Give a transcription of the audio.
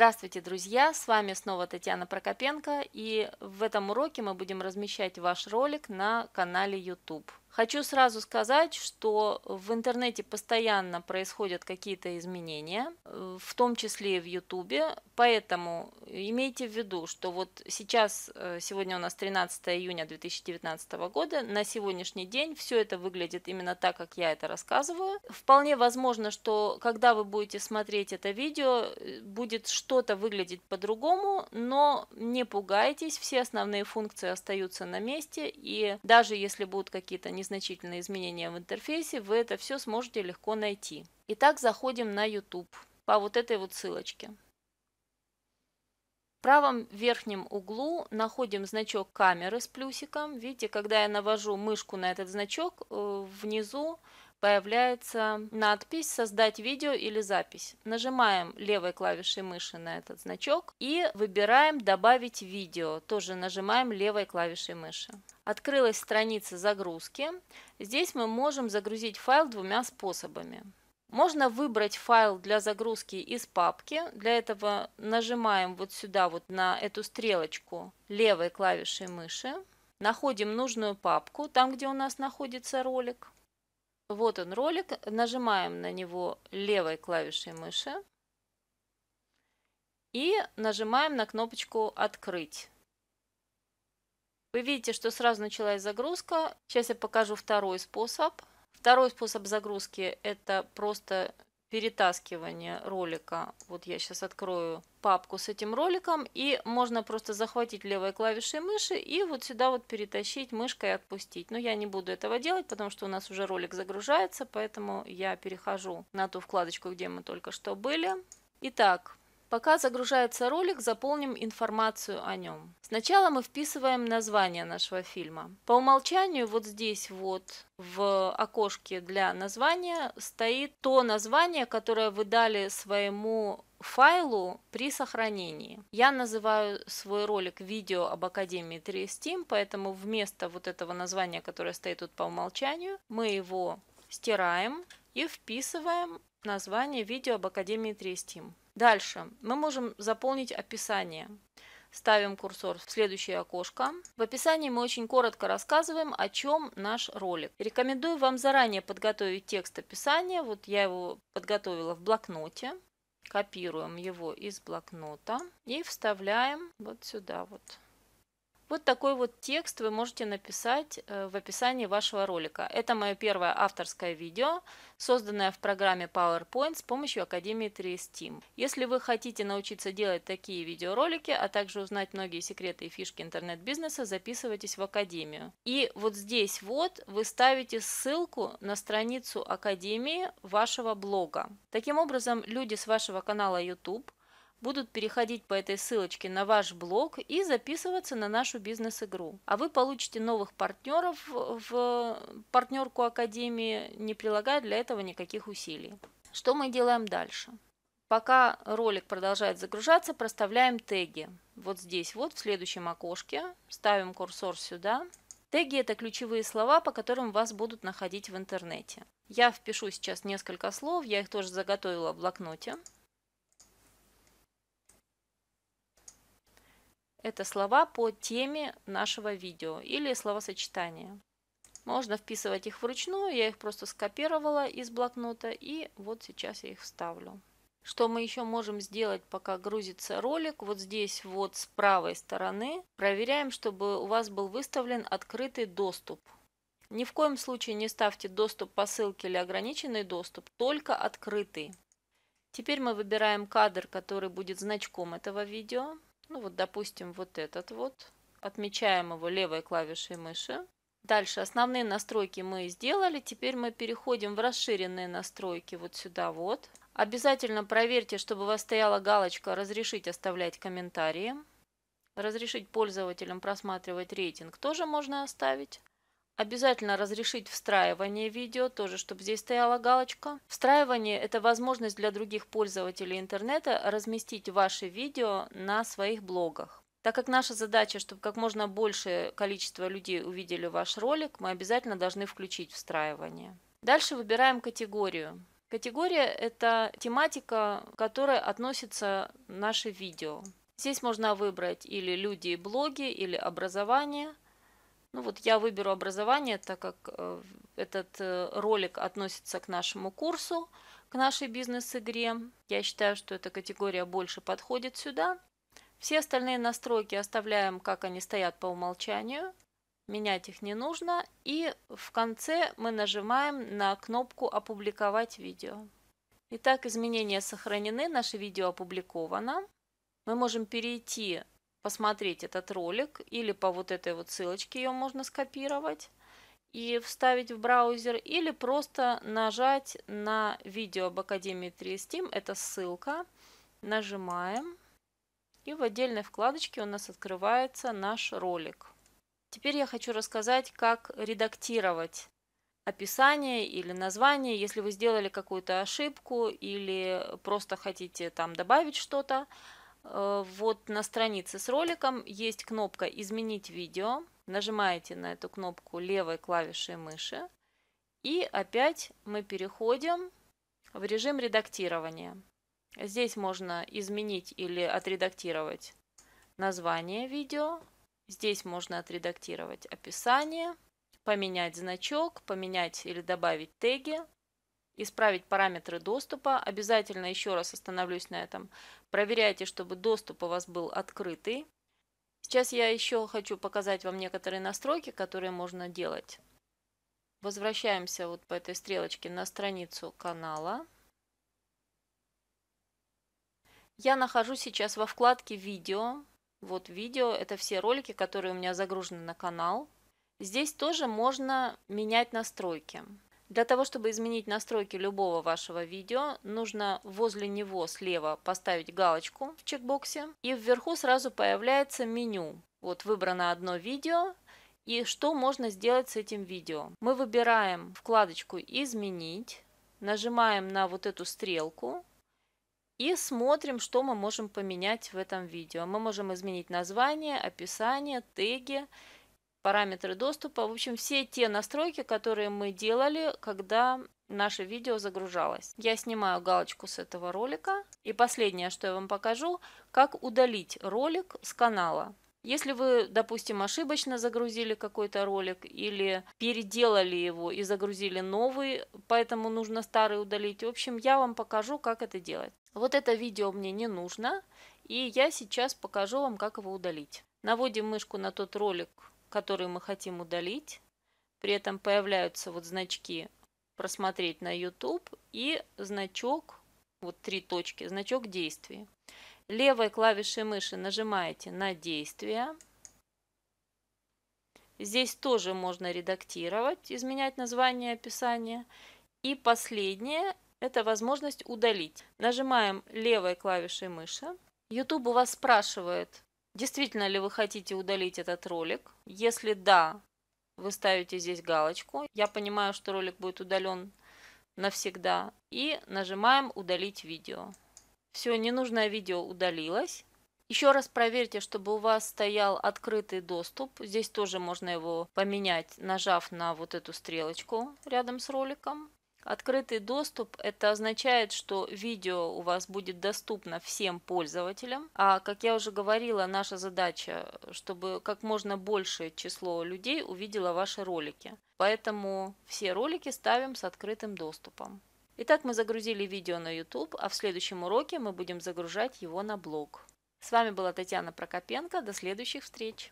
Здравствуйте, друзья! С вами снова Татьяна Прокопенко, и в этом уроке мы будем размещать ваш ролик на канале YouTube. Хочу сразу сказать, что в интернете постоянно происходят какие-то изменения, э, в том числе и в Ютубе, поэтому имейте в виду, что вот сейчас, э, сегодня у нас 13 июня 2019 года, на сегодняшний день все это выглядит именно так, как я это рассказываю. Вполне возможно, что когда вы будете смотреть это видео, э, будет что-то выглядеть по-другому, но не пугайтесь, все основные функции остаются на месте, и даже если будут какие-то незначительные изменения в интерфейсе, вы это все сможете легко найти. Итак, заходим на YouTube по вот этой вот ссылочке. В правом верхнем углу находим значок камеры с плюсиком. Видите, когда я навожу мышку на этот значок, э, внизу появляется надпись «Создать видео или запись». Нажимаем левой клавишей мыши на этот значок и выбираем «Добавить видео». Тоже нажимаем левой клавишей мыши. Открылась страница загрузки. Здесь мы можем загрузить файл двумя способами. Можно выбрать файл для загрузки из папки. Для этого нажимаем вот сюда, вот на эту стрелочку левой клавишей мыши. Находим нужную папку, там где у нас находится ролик. Вот он ролик. Нажимаем на него левой клавишей мыши. И нажимаем на кнопочку «Открыть». Вы видите, что сразу началась загрузка. Сейчас я покажу второй способ. Второй способ загрузки – это просто перетаскивание ролика. Вот я сейчас открою папку с этим роликом и можно просто захватить левой клавишей мыши и вот сюда вот перетащить мышкой и отпустить. Но я не буду этого делать, потому что у нас уже ролик загружается, поэтому я перехожу на ту вкладочку, где мы только что были. Итак, Пока загружается ролик, заполним информацию о нем. Сначала мы вписываем название нашего фильма. По умолчанию вот здесь вот в окошке для названия стоит то название, которое вы дали своему файлу при сохранении. Я называю свой ролик видео об Академии 3 Steam, поэтому вместо вот этого названия, которое стоит тут по умолчанию, мы его стираем и вписываем название видео об Академии 3 Steam. Дальше мы можем заполнить описание. Ставим курсор в следующее окошко. В описании мы очень коротко рассказываем, о чем наш ролик. Рекомендую вам заранее подготовить текст описания. Вот я его подготовила в блокноте. Копируем его из блокнота и вставляем вот сюда вот. Вот такой вот текст вы можете написать э, в описании вашего ролика. Это мое первое авторское видео, созданное в программе PowerPoint с помощью Академии 3 Steam. Если вы хотите научиться делать такие видеоролики, а также узнать многие секреты и фишки интернет-бизнеса, записывайтесь в Академию. И вот здесь вот вы ставите ссылку на страницу Академии вашего блога. Таким образом, люди с вашего канала YouTube будут переходить по этой ссылочке на ваш блог и записываться на нашу бизнес-игру. А вы получите новых партнеров в партнерку Академии, не прилагая для этого никаких усилий. Что мы делаем дальше? Пока ролик продолжает загружаться, проставляем теги. Вот здесь вот, в следующем окошке, ставим курсор сюда. Теги – это ключевые слова, по которым вас будут находить в интернете. Я впишу сейчас несколько слов, я их тоже заготовила в блокноте. Это слова по теме нашего видео или словосочетания. Можно вписывать их вручную, я их просто скопировала из блокнота и вот сейчас я их вставлю. Что мы еще можем сделать, пока грузится ролик? Вот здесь вот с правой стороны проверяем, чтобы у вас был выставлен открытый доступ. Ни в коем случае не ставьте доступ по ссылке или ограниченный доступ, только открытый. Теперь мы выбираем кадр, который будет значком этого видео. Ну вот, допустим, вот этот вот. Отмечаем его левой клавишей мыши. Дальше основные настройки мы сделали. Теперь мы переходим в расширенные настройки вот сюда вот. Обязательно проверьте, чтобы у вас стояла галочка «Разрешить оставлять комментарии». Разрешить пользователям просматривать рейтинг тоже можно оставить. Обязательно разрешить встраивание видео, тоже чтобы здесь стояла галочка. Встраивание – это возможность для других пользователей интернета разместить ваши видео на своих блогах. Так как наша задача, чтобы как можно большее количество людей увидели ваш ролик, мы обязательно должны включить встраивание. Дальше выбираем категорию. Категория – это тематика, к которой относится наше видео. Здесь можно выбрать или люди и блоги, или образование. Ну вот я выберу образование, так как э, этот э, ролик относится к нашему курсу, к нашей бизнес-игре. Я считаю, что эта категория больше подходит сюда. Все остальные настройки оставляем, как они стоят по умолчанию. Менять их не нужно. И в конце мы нажимаем на кнопку «Опубликовать видео». Итак, изменения сохранены, наше видео опубликовано. Мы можем перейти посмотреть этот ролик или по вот этой вот ссылочке ее можно скопировать и вставить в браузер, или просто нажать на видео об Академии 3 Steam, это ссылка, нажимаем, и в отдельной вкладочке у нас открывается наш ролик. Теперь я хочу рассказать, как редактировать описание или название, если вы сделали какую-то ошибку или просто хотите там добавить что-то, Э, вот на странице с роликом есть кнопка «Изменить видео». Нажимаете на эту кнопку левой клавишей мыши. И опять мы переходим в режим редактирования. Здесь можно изменить или отредактировать название видео. Здесь можно отредактировать описание, поменять значок, поменять или добавить теги исправить параметры доступа. Обязательно еще раз остановлюсь на этом. Проверяйте, чтобы доступ у вас был открытый. Сейчас я еще хочу показать вам некоторые настройки, которые можно делать. Возвращаемся вот по этой стрелочке на страницу канала. Я нахожусь сейчас во вкладке «Видео». Вот видео, это все ролики, которые у меня загружены на канал. Здесь тоже можно менять настройки. Для того, чтобы изменить настройки любого вашего видео, нужно возле него слева поставить галочку в чекбоксе и вверху сразу появляется меню. Вот выбрано одно видео и что можно сделать с этим видео. Мы выбираем вкладочку «Изменить», нажимаем на вот эту стрелку и смотрим, что мы можем поменять в этом видео. Мы можем изменить название, описание, теги, параметры доступа. В общем, все те настройки, которые мы делали, когда наше видео загружалось. Я снимаю галочку с этого ролика. И последнее, что я вам покажу, как удалить ролик с канала. Если вы, допустим, ошибочно загрузили какой-то ролик или переделали его и загрузили новый, поэтому нужно старый удалить. В общем, я вам покажу, как это делать. Вот это видео мне не нужно, и я сейчас покажу вам, как его удалить. Наводим мышку на тот ролик, которые мы хотим удалить. При этом появляются вот значки «Просмотреть на YouTube» и значок, вот три точки, значок действия. Левой клавишей мыши нажимаете на «Действие». Здесь тоже можно редактировать, изменять название описание. И последнее – это возможность удалить. Нажимаем левой клавишей мыши. YouTube у вас спрашивает, действительно ли вы хотите удалить этот ролик. Если да, вы ставите здесь галочку. Я понимаю, что ролик будет удален навсегда. И нажимаем «Удалить видео». Все, ненужное видео удалилось. Еще раз проверьте, чтобы у вас стоял открытый доступ. Здесь тоже можно его поменять, нажав на вот эту стрелочку рядом с роликом. Открытый доступ – это означает, что видео у вас будет доступно всем пользователям. А, как я уже говорила, наша задача, чтобы как можно большее число людей увидело ваши ролики. Поэтому все ролики ставим с открытым доступом. Итак, мы загрузили видео на YouTube, а в следующем уроке мы будем загружать его на блог. С вами была Татьяна Прокопенко. До следующих встреч!